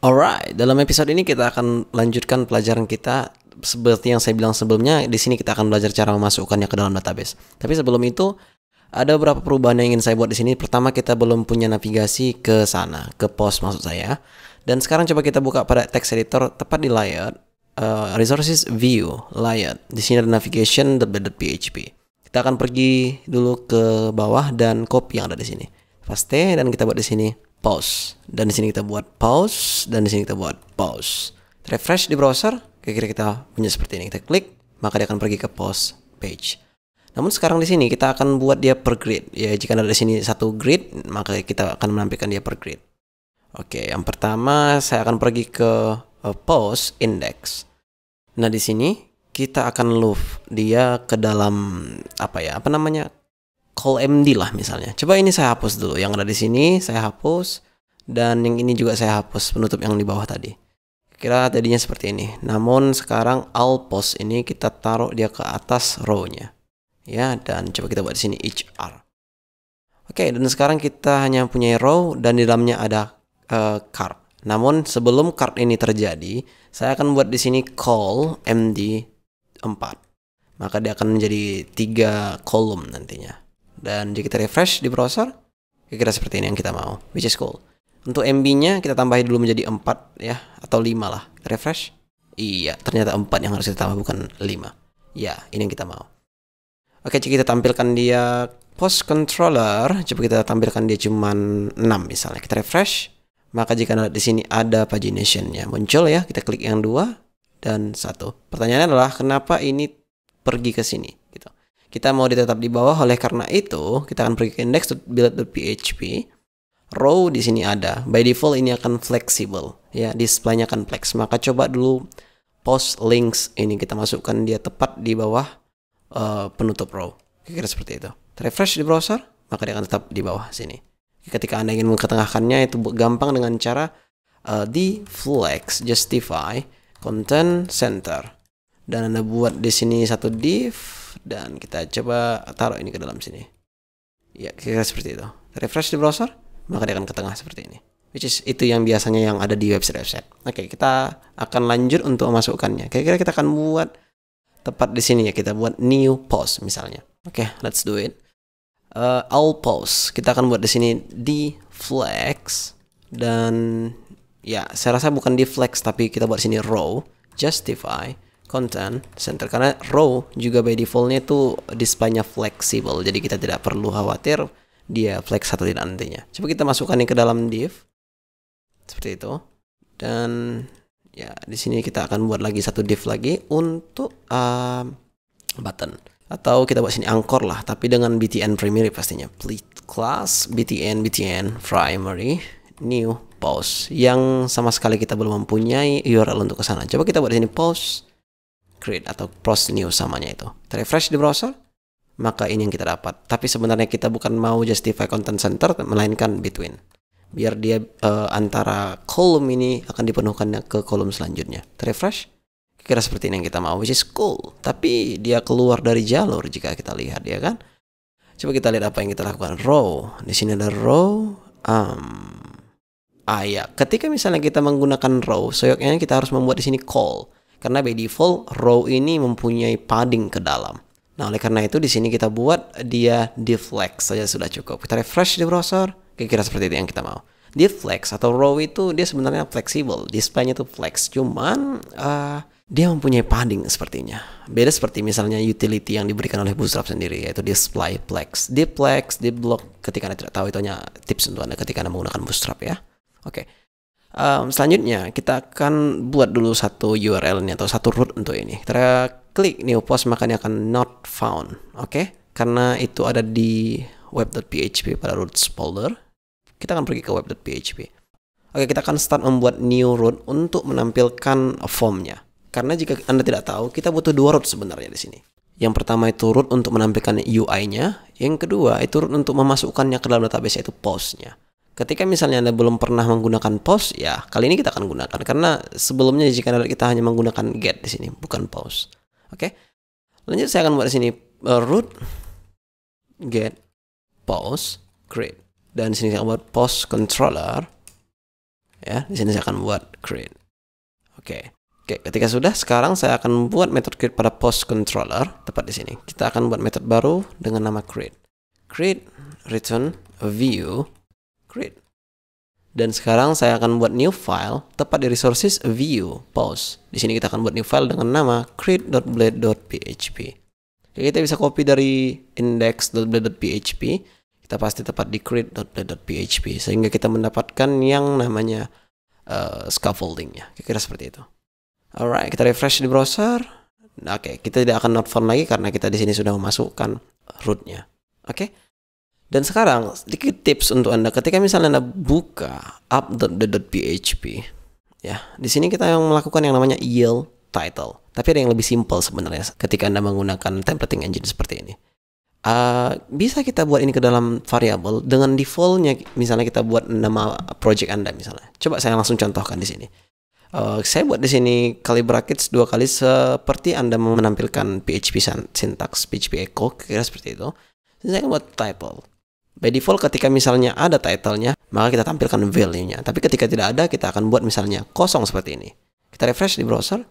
Alright, dalam episode ini kita akan lanjutkan pelajaran kita seperti yang saya bilang sebelumnya. Di sini kita akan belajar cara memasukkannya ke dalam database. Tapi sebelum itu ada beberapa perubahan yang ingin saya buat di sini. Pertama kita belum punya navigasi ke sana, ke pos maksud saya. Dan sekarang coba kita buka pada text editor tepat di layout uh, eh, resources view layout. Di sini ada navigation .php. Kita akan pergi dulu ke bawah dan copy yang ada di sini. Paste dan kita buat di sini pause dan di sini kita buat pause dan di sini kita buat pause refresh di browser kira-kira kita punya seperti ini kita klik maka dia akan pergi ke pause page namun sekarang di sini kita akan buat dia per grid ya jika ada di sini satu grid maka kita akan menampilkan dia per grid oke yang pertama saya akan pergi ke uh, pause index nah di sini kita akan loop dia ke dalam apa ya apa namanya call MD lah misalnya. Coba ini saya hapus dulu. Yang ada di sini saya hapus dan yang ini juga saya hapus penutup yang di bawah tadi. Kira tadinya seperti ini. Namun sekarang all post ini kita taruh dia ke atas row-nya. Ya, dan coba kita buat di sini HR. Oke, dan sekarang kita hanya punya row dan di dalamnya ada uh, card. Namun sebelum card ini terjadi, saya akan buat di sini call MD 4 maka dia akan menjadi tiga kolom nantinya. Dan jika kita refresh di browser, kira-kira seperti ini yang kita mau, which is cool. Untuk MB-nya kita tambahin dulu menjadi 4 ya, atau 5 lah. Kita refresh. Iya, ternyata 4 yang harus kita tambah bukan 5. Ya, ini yang kita mau. Oke, jika kita tampilkan dia post controller, coba kita tampilkan dia cuman 6 misalnya. Kita refresh. Maka jika ada di sini ada pagination paginationnya muncul ya, kita klik yang dua dan satu. Pertanyaannya adalah kenapa ini pergi ke sini? kita mau ditetap di bawah oleh karena itu kita akan pergi ke index.build.php row di sini ada by default ini akan fleksibel ya displaynya akan flex maka coba dulu post links ini kita masukkan dia tepat di bawah uh, penutup row kira-kira seperti itu refresh di browser maka dia akan tetap di bawah sini ketika anda ingin mengketengahkannya itu gampang dengan cara uh, eh, di flex justify content center dan anda buat di sini satu div dan kita coba taruh ini ke dalam sini ya kira-kira seperti itu refresh di browser maka dia akan ke tengah seperti ini which is itu yang biasanya yang ada di website-website oke okay, kita akan lanjut untuk memasukkannya kira-kira kita akan buat tepat di sini ya kita buat new post misalnya oke okay, let's do it uh, all post kita akan buat di sini di flex dan ya saya rasa bukan di flex tapi kita buat sini row justify content center karena row juga by defaultnya itu displaynya fleksibel jadi kita tidak perlu khawatir dia flex atau tidak nantinya coba kita masukkan ini ke dalam div seperti itu dan ya di sini kita akan buat lagi satu div lagi untuk uh, button atau kita buat sini angkor lah tapi dengan btn primary pastinya please class btn btn primary new post yang sama sekali kita belum mempunyai URL untuk kesana Coba kita buat sini post create atau post new samanya itu. Kita refresh di browser, maka ini yang kita dapat. Tapi sebenarnya kita bukan mau justify content center, melainkan between. Biar dia uh, antara kolom ini akan dipenuhkan ke kolom selanjutnya. Kita refresh, kira seperti ini yang kita mau, which is cool. Tapi dia keluar dari jalur jika kita lihat, ya kan? Coba kita lihat apa yang kita lakukan. Row, di sini ada row, um, ah ya, ketika misalnya kita menggunakan row, soyoknya kita harus membuat di sini call karena by default row ini mempunyai padding ke dalam. Nah, oleh karena itu di sini kita buat dia flex saja sudah cukup. Kita refresh di browser, kira-kira seperti itu yang kita mau. Deflex atau row itu dia sebenarnya fleksibel, Display-nya itu flex, cuman uh, dia mempunyai padding sepertinya. Beda seperti misalnya utility yang diberikan oleh Bootstrap sendiri yaitu display flex, deplex, block. Ketika anda tidak tahu itu hanya tips untuk anda ketika anda menggunakan Bootstrap ya. Oke, okay. Um, selanjutnya kita akan buat dulu satu URL ini atau satu root untuk ini. Kita klik new post maka ini akan not found. Oke, okay? karena itu ada di web.php pada roots folder. Kita akan pergi ke web.php. Oke, kita akan start membuat new root untuk menampilkan formnya. Karena jika Anda tidak tahu, kita butuh dua root sebenarnya di sini. Yang pertama itu root untuk menampilkan UI-nya, yang kedua itu root untuk memasukkannya ke dalam database yaitu postnya. nya Ketika misalnya Anda belum pernah menggunakan pause, ya kali ini kita akan gunakan karena sebelumnya jika kita hanya menggunakan get di sini, bukan pause. Oke. Lanjut saya akan buat di sini uh, root get pause create dan di sini saya akan buat pause controller. Ya, di sini saya akan buat create. Oke. Oke, ketika sudah sekarang saya akan buat method create pada pause controller tepat di sini. Kita akan buat method baru dengan nama create. Create return view Create Dan sekarang saya akan buat new file tepat di resources view pause. Di sini kita akan buat new file dengan nama create.blade.php. Oke, kita bisa copy dari index.blade.php. Kita pasti tepat di create.blade.php sehingga kita mendapatkan yang namanya uh, scaffoldingnya. Kira-kira seperti itu. Alright, kita refresh di browser. Oke, okay, kita tidak akan not found lagi karena kita di sini sudah memasukkan rootnya. Oke. Okay? Dan sekarang sedikit tips untuk Anda ketika misalnya Anda buka app.php ya. Di sini kita yang melakukan yang namanya yield title. Tapi ada yang lebih simple sebenarnya ketika Anda menggunakan templating engine seperti ini. Uh, bisa kita buat ini ke dalam variabel dengan defaultnya misalnya kita buat nama project Anda misalnya. Coba saya langsung contohkan di sini. Uh, saya buat di sini kali brackets dua kali seperti Anda menampilkan PHP syntax PHP echo kira seperti itu. Saya buat title. By default ketika misalnya ada title-nya, maka kita tampilkan value-nya. Tapi ketika tidak ada, kita akan buat misalnya kosong seperti ini. Kita refresh di browser,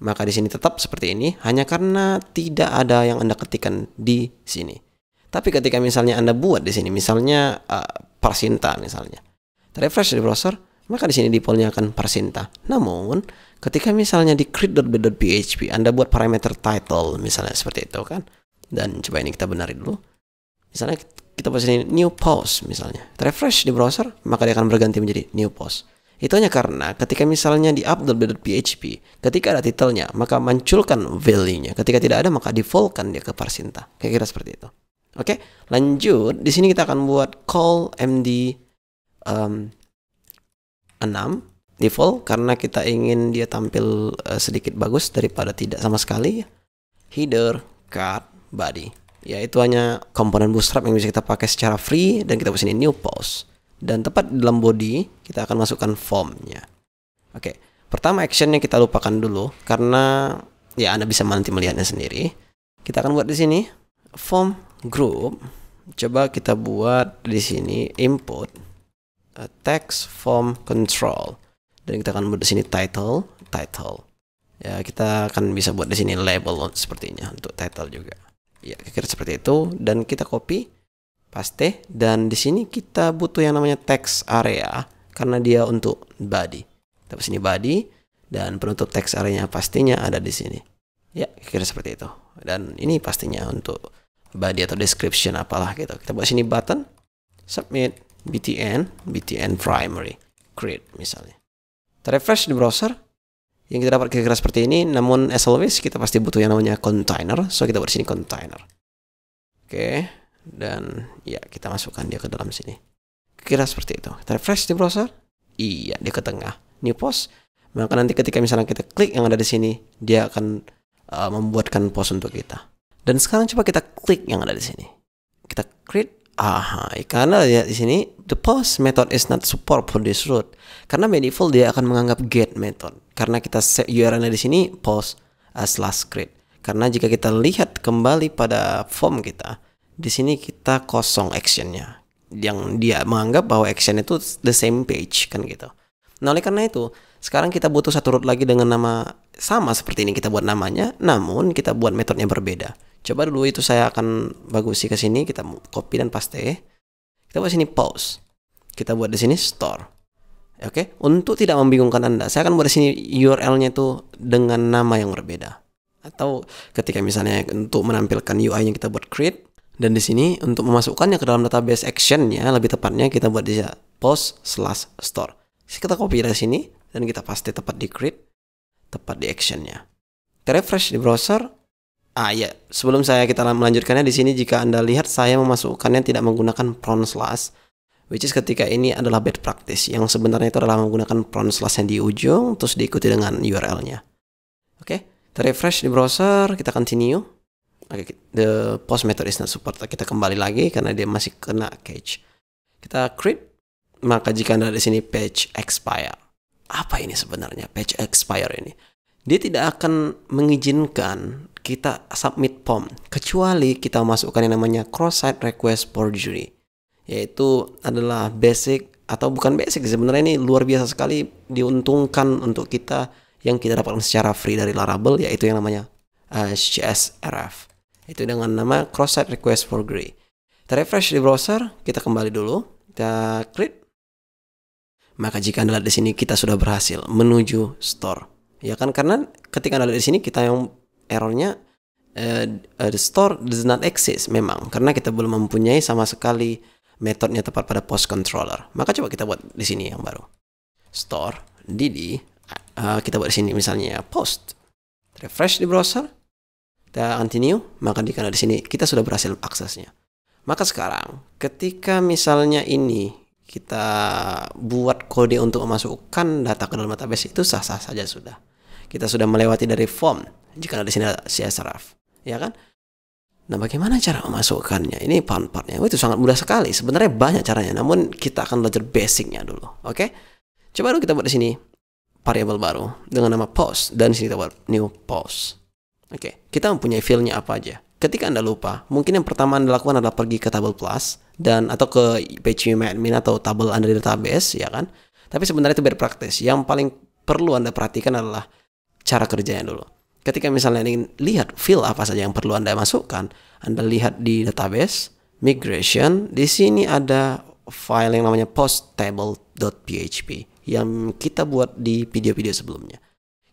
maka di sini tetap seperti ini hanya karena tidak ada yang Anda ketikkan di sini. Tapi ketika misalnya Anda buat di sini, misalnya uh, eh, parsinta misalnya. Kita refresh di browser, maka di sini defaultnya akan persinta. Namun, ketika misalnya di create.b.php Anda buat parameter title misalnya seperti itu kan. Dan coba ini kita benari dulu. Misalnya kita ini new post misalnya refresh di browser maka dia akan berganti menjadi new post itu hanya karena ketika misalnya di update PHP, ketika ada titelnya, maka munculkan value-nya. Ketika tidak ada, maka defaultkan dia ke parsinta. Kira-kira seperti itu. Oke, lanjut. Di sini kita akan buat call md um, 6 default karena kita ingin dia tampil uh, sedikit bagus daripada tidak sama sekali. Header, card, body. Ya itu hanya komponen bootstrap yang bisa kita pakai secara free dan kita pusingin new post. Dan tepat dalam body kita akan masukkan formnya. Oke, pertama actionnya kita lupakan dulu karena ya Anda bisa nanti melihatnya sendiri. Kita akan buat di sini form group. Coba kita buat di sini input eh, text form control dan kita akan buat di sini title title ya kita akan bisa buat di sini label sepertinya untuk title juga ya kira-kira seperti itu dan kita copy paste dan di sini kita butuh yang namanya text area karena dia untuk body tapi sini body dan penutup text areanya pastinya ada di sini ya kira-kira seperti itu dan ini pastinya untuk body atau description apalah gitu kita buat sini button submit btn btn primary create misalnya kita refresh di browser yang kita dapat kira-kira seperti ini namun as always kita pasti butuh yang namanya container so kita buat sini container oke okay. dan ya kita masukkan dia ke dalam sini kira seperti itu kita refresh di browser iya dia ke tengah new post maka nanti ketika misalnya kita klik yang ada di sini dia akan uh, membuatkan post untuk kita dan sekarang coba kita klik yang ada di sini kita create Aha, karena ya di sini the post method is not support for this route. Karena manifold dia akan menganggap get method. Karena kita set URL-nya di sini post as last script. Karena jika kita lihat kembali pada form kita, di sini kita kosong actionnya. Yang dia menganggap bahwa action itu the same page kan gitu. Nah oleh karena itu, sekarang kita butuh satu root lagi dengan nama sama seperti ini kita buat namanya, namun kita buat metodenya berbeda. Coba dulu itu saya akan bagusi ke sini, kita copy dan paste. Kita buat sini pause. Kita buat di sini store. Oke, okay? untuk tidak membingungkan Anda, saya akan buat di sini URL-nya itu dengan nama yang berbeda. Atau ketika misalnya untuk menampilkan UI-nya kita buat create dan di sini untuk memasukkannya ke dalam database action-nya lebih tepatnya kita buat di sini post slash store. Kita copy dari sini dan kita paste tepat di create, tepat di action-nya. Kita refresh di browser, Ah ya, sebelum saya kita melanjutkannya di sini jika Anda lihat saya memasukkannya tidak menggunakan pronoun slash which is ketika ini adalah bad practice yang sebenarnya itu adalah menggunakan pronoun slash yang di ujung terus diikuti dengan URL-nya. Oke, okay, kita refresh di browser, kita continue. Oke, okay, the post method is not supported. Kita kembali lagi karena dia masih kena cache. Kita create maka jika Anda di sini page expire. Apa ini sebenarnya page expire ini? dia tidak akan mengizinkan kita submit form kecuali kita masukkan yang namanya cross site request forgery yaitu adalah basic atau bukan basic sebenarnya ini luar biasa sekali diuntungkan untuk kita yang kita dapatkan secara free dari Laravel yaitu yang namanya uh, eh, CSRF itu dengan nama cross site request forgery kita refresh di browser kita kembali dulu kita create maka jika anda lihat di sini kita sudah berhasil menuju store ya kan karena ketika anda di sini kita yang errornya uh, uh, the store does not exist memang karena kita belum mempunyai sama sekali metodenya tepat pada post controller maka coba kita buat di sini yang baru store dd uh, eh, kita buat di sini misalnya post refresh di browser kita continue maka di karena di sini kita sudah berhasil aksesnya maka sekarang ketika misalnya ini kita buat kode untuk memasukkan data ke dalam database itu sah-sah saja sudah. Kita sudah melewati dari form. Jika di sini ada saraf ya kan? Nah, bagaimana cara memasukkannya? Ini part-partnya. Oh, itu sangat mudah sekali. Sebenarnya banyak caranya, namun kita akan belajar basicnya dulu. Oke? Okay? Coba dulu kita buat di sini variable baru dengan nama post dan di sini kita buat new post. Oke, okay. kita mempunyai fieldnya apa aja. Ketika Anda lupa, mungkin yang pertama Anda lakukan adalah pergi ke tabel plus dan atau ke page admin atau tabel Anda di database, ya kan? Tapi sebenarnya itu berpraktis Yang paling perlu Anda perhatikan adalah cara kerjanya dulu. Ketika misalnya ingin lihat fill apa saja yang perlu Anda masukkan, Anda lihat di database, migration, di sini ada file yang namanya posttable.php yang kita buat di video-video sebelumnya.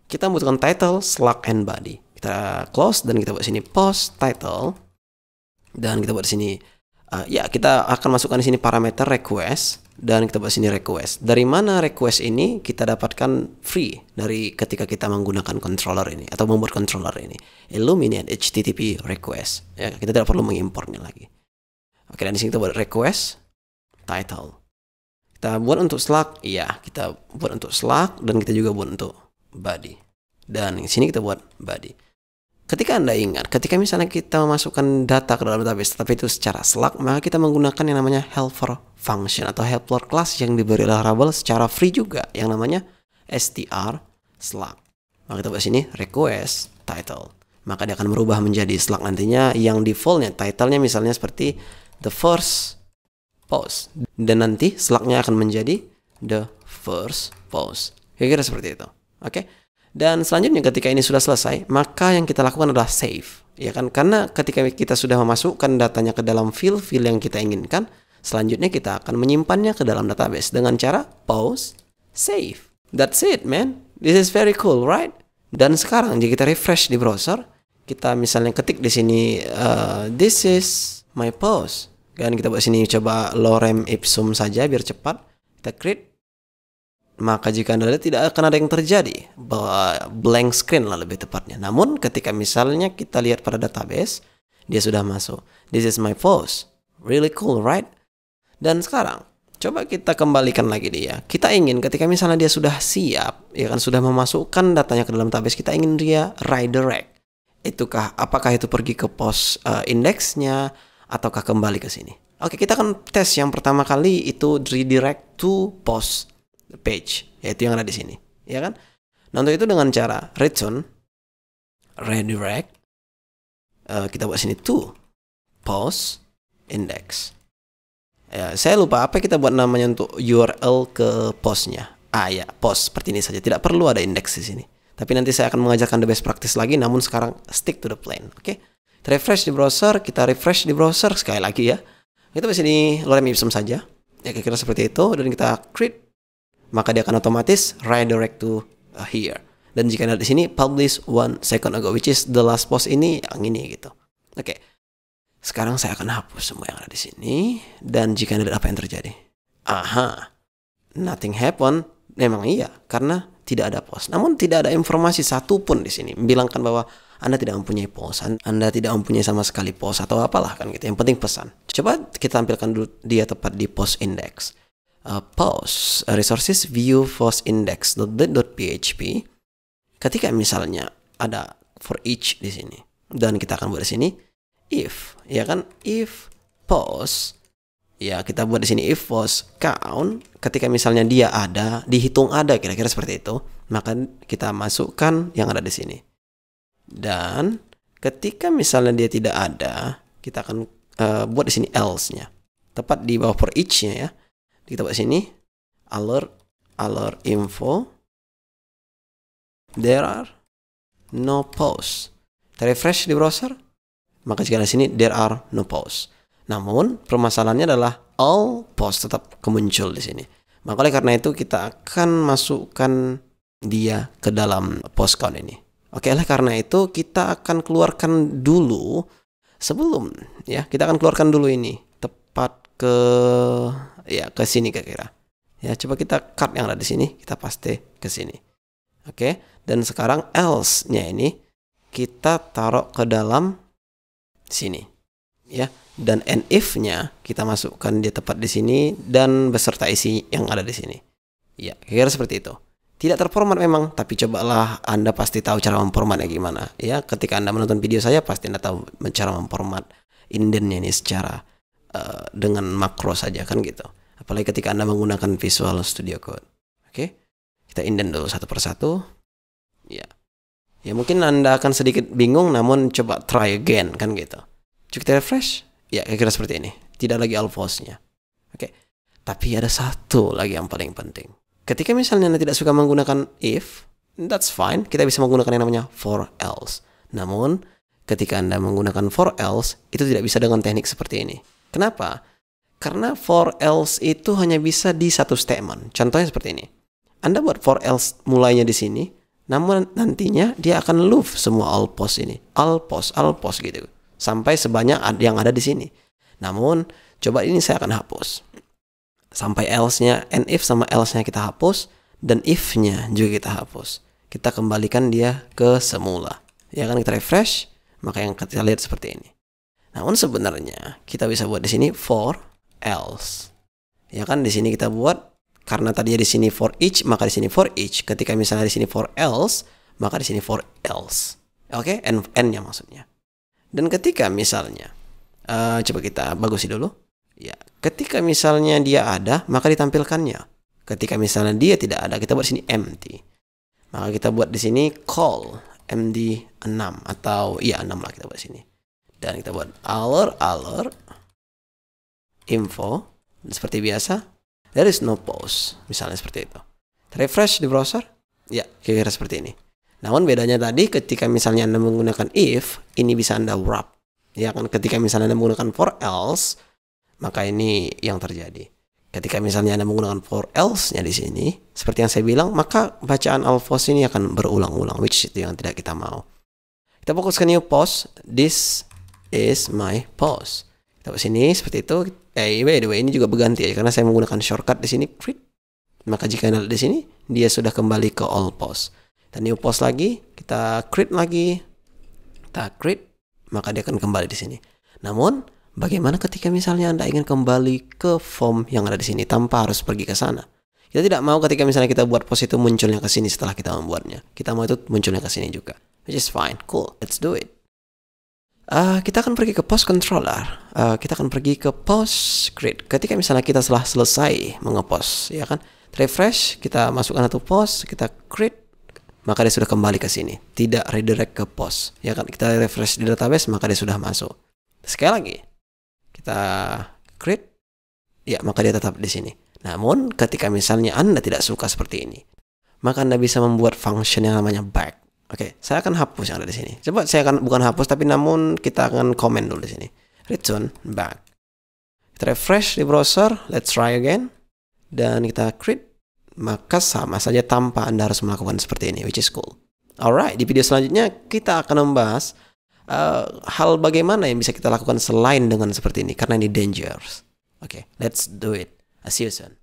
Kita membutuhkan title, slug, and body. Kita close dan kita buat sini post title dan kita buat sini uh, ya kita akan masukkan di sini parameter request dan kita buat sini request. Dari mana request ini kita dapatkan free dari ketika kita menggunakan controller ini atau membuat controller ini. Illuminate HTTP request. Ya, kita tidak perlu mengimpornya lagi. Oke, dan di sini kita buat request title. Kita buat untuk Slack, iya, kita buat untuk Slack dan kita juga buat untuk body. Dan di sini kita buat body. Ketika Anda ingat, ketika misalnya kita memasukkan data ke dalam database, tapi itu secara slug, maka kita menggunakan yang namanya helper function atau helper class yang diberi oleh Laravel secara free juga, yang namanya str slug. Maka kita buat sini request title. Maka dia akan berubah menjadi slug nantinya yang defaultnya, titlenya misalnya seperti the first post. Dan nanti slugnya akan menjadi the first post. Kira-kira seperti itu. Oke. Okay? Dan selanjutnya ketika ini sudah selesai, maka yang kita lakukan adalah save. Ya kan? Karena ketika kita sudah memasukkan datanya ke dalam field, field yang kita inginkan, selanjutnya kita akan menyimpannya ke dalam database dengan cara pause, save. That's it, man. This is very cool, right? Dan sekarang jika kita refresh di browser, kita misalnya ketik di sini uh, this is my post. Kan kita buat sini coba lorem ipsum saja biar cepat. Kita create maka jika Anda lihat tidak akan ada yang terjadi blank screen lah lebih tepatnya namun ketika misalnya kita lihat pada database dia sudah masuk this is my post really cool right dan sekarang coba kita kembalikan lagi dia kita ingin ketika misalnya dia sudah siap ya kan sudah memasukkan datanya ke dalam database kita ingin dia redirect itukah apakah itu pergi ke post uh, eh, indexnya ataukah kembali ke sini oke kita akan tes yang pertama kali itu redirect to post page yaitu yang ada di sini ya kan nah untuk itu dengan cara return redirect uh, kita buat sini to post index ya saya lupa apa kita buat namanya untuk URL ke postnya ah ya post seperti ini saja tidak perlu ada index di sini tapi nanti saya akan mengajarkan the best practice lagi namun sekarang stick to the plan oke okay? refresh di browser kita refresh di browser sekali lagi ya kita di sini lorem ipsum saja ya kira-kira seperti itu dan kita create maka dia akan otomatis redirect to uh, here. Dan jika ada di sini publish one second ago which is the last post ini yang ini gitu. Oke. Okay. Sekarang saya akan hapus semua yang ada di sini dan jika ada apa yang terjadi? Aha. Nothing happen. Memang iya karena tidak ada post. Namun tidak ada informasi satupun di sini bilangkan bahwa Anda tidak mempunyai post, Anda tidak mempunyai sama sekali post atau apalah kan gitu. Yang penting pesan. Coba kita tampilkan dulu dia tepat di post index. Uh, post uh, resources view force index php ketika misalnya ada for each di sini dan kita akan buat di sini if ya kan if post ya kita buat di sini if post count ketika misalnya dia ada dihitung ada kira-kira seperti itu maka kita masukkan yang ada di sini dan ketika misalnya dia tidak ada kita akan uh, buat di sini else-nya tepat di bawah for each-nya ya kita buat sini alert alert info there are no posts kita refresh di browser maka jika di sini there are no posts namun permasalahannya adalah all posts tetap kemuncul di sini maka oleh karena itu kita akan masukkan dia ke dalam post count ini oke oleh karena itu kita akan keluarkan dulu sebelum ya kita akan keluarkan dulu ini tepat ke ya ke sini kira-kira. Ya, coba kita cut yang ada di sini, kita paste ke sini. Oke, dan sekarang else-nya ini kita taruh ke dalam sini. Ya, dan and if-nya kita masukkan di tepat di sini dan beserta isi yang ada di sini. Ya, kira-kira seperti itu tidak terformat memang, tapi cobalah Anda pasti tahu cara memformatnya gimana. Ya, ketika Anda menonton video saya pasti Anda tahu cara memformat indennya ini secara Eh, dengan makro saja kan gitu. Apalagi ketika Anda menggunakan Visual Studio Code. Oke. Kita indent dulu satu persatu. Ya. Ya mungkin Anda akan sedikit bingung namun coba try again kan gitu. Cukup refresh. Ya, kira-kira seperti ini. Tidak lagi else-nya. Oke. Tapi ada satu lagi yang paling penting. Ketika misalnya Anda tidak suka menggunakan if, that's fine. Kita bisa menggunakan yang namanya for else. Namun, ketika Anda menggunakan for else, itu tidak bisa dengan teknik seperti ini. Kenapa? Karena for else itu hanya bisa di satu statement. Contohnya seperti ini. Anda buat for else mulainya di sini, namun nantinya dia akan loop semua all post ini. All post, all post gitu. Sampai sebanyak yang ada di sini. Namun, coba ini saya akan hapus. Sampai else-nya, and if sama else-nya kita hapus, dan if-nya juga kita hapus. Kita kembalikan dia ke semula. Ya kan kita refresh, maka yang kita lihat seperti ini. Namun sebenarnya kita bisa buat di sini for else. Ya kan di sini kita buat karena tadi di sini for each maka di sini for each. Ketika misalnya di sini for else maka di sini for else. Oke, okay? n n-nya maksudnya. Dan ketika misalnya uh, coba kita bagusin dulu. Ya, ketika misalnya dia ada maka ditampilkannya. Ketika misalnya dia tidak ada kita buat di sini empty. Maka kita buat di sini call md6 atau ya 6 lah kita buat di sini dan kita buat alert alert info dan seperti biasa there is no post misalnya seperti itu refresh di browser ya kira-kira seperti ini namun bedanya tadi ketika misalnya anda menggunakan if ini bisa anda wrap ya kan ketika misalnya anda menggunakan for else maka ini yang terjadi ketika misalnya anda menggunakan for else nya di sini seperti yang saya bilang maka bacaan alfos ini akan berulang-ulang which itu yang tidak kita mau kita fokus ke new post this is my pause. Kita sini seperti itu. Eh, by the way ini juga berganti ya karena saya menggunakan shortcut di sini. Maka jika anda di sini dia sudah kembali ke all pause. Dan new pause lagi kita create lagi. Kita create maka dia akan kembali di sini. Namun bagaimana ketika misalnya anda ingin kembali ke form yang ada di sini tanpa harus pergi ke sana? Kita tidak mau ketika misalnya kita buat post itu munculnya ke sini setelah kita membuatnya. Kita mau itu munculnya ke sini juga. Which is fine. Cool. Let's do it. Uh, kita akan pergi ke post controller, uh, kita akan pergi ke post grid. Ketika misalnya kita telah selesai mengepost, ya kan, refresh, kita masukkan satu post, kita create, maka dia sudah kembali ke sini, tidak redirect ke post, ya kan, kita refresh di database, maka dia sudah masuk. Sekali lagi, kita create, ya maka dia tetap di sini. Namun ketika misalnya Anda tidak suka seperti ini, maka Anda bisa membuat function yang namanya back. Oke, okay, saya akan hapus yang ada di sini. Coba saya akan bukan hapus tapi namun kita akan komen dulu di sini. Return back. Kita refresh di browser, let's try again dan kita create maka sama saja tanpa Anda harus melakukan seperti ini which is cool. Alright, di video selanjutnya kita akan membahas uh, hal bagaimana yang bisa kita lakukan selain dengan seperti ini karena ini dangerous. Oke, okay, let's do it. I'll see you soon.